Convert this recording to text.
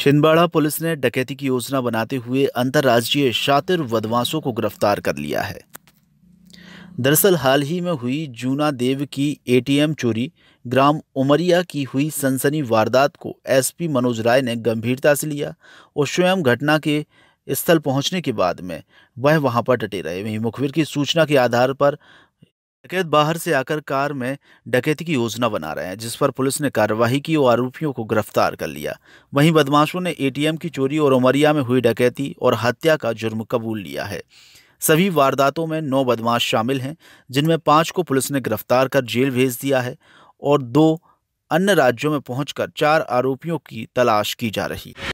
Chhindwara police ने डकैती की योजना बनाते हुए अंतर्राज्यीय शातिर बदमाशों को गिरफ्तार कर लिया है दरअसल हाल ही में हुई जूना देव की एटीएम चोरी ग्राम उमरिया की हुई सनसनी वारदात को एसपी मनोज राय ने गंभीरता से लिया और स्वयं घटना के स्थल पहुंचने के बाद में वह वहां पर डटे रहे वहीं मुखबिर की सूचना के आधार पर डकैत बाहर से आकर कार में डकैती की योजना बना रहे हैं जिस पर पुलिस ने कार्यवाही की और आरोपियों को गिरफ्तार कर लिया वहीं बदमाशों ने एटीएम की चोरी और उमरिया में हुई डकैती और हत्या का जुर्म कबूल लिया है सभी वारदातों में नौ बदमाश शामिल हैं जिनमें पांच को पुलिस ने गिरफ्तार कर जेल भेज दिया है और दो अन्य राज्यों में पहुंचकर चार आरोपियों की तलाश की जा रही है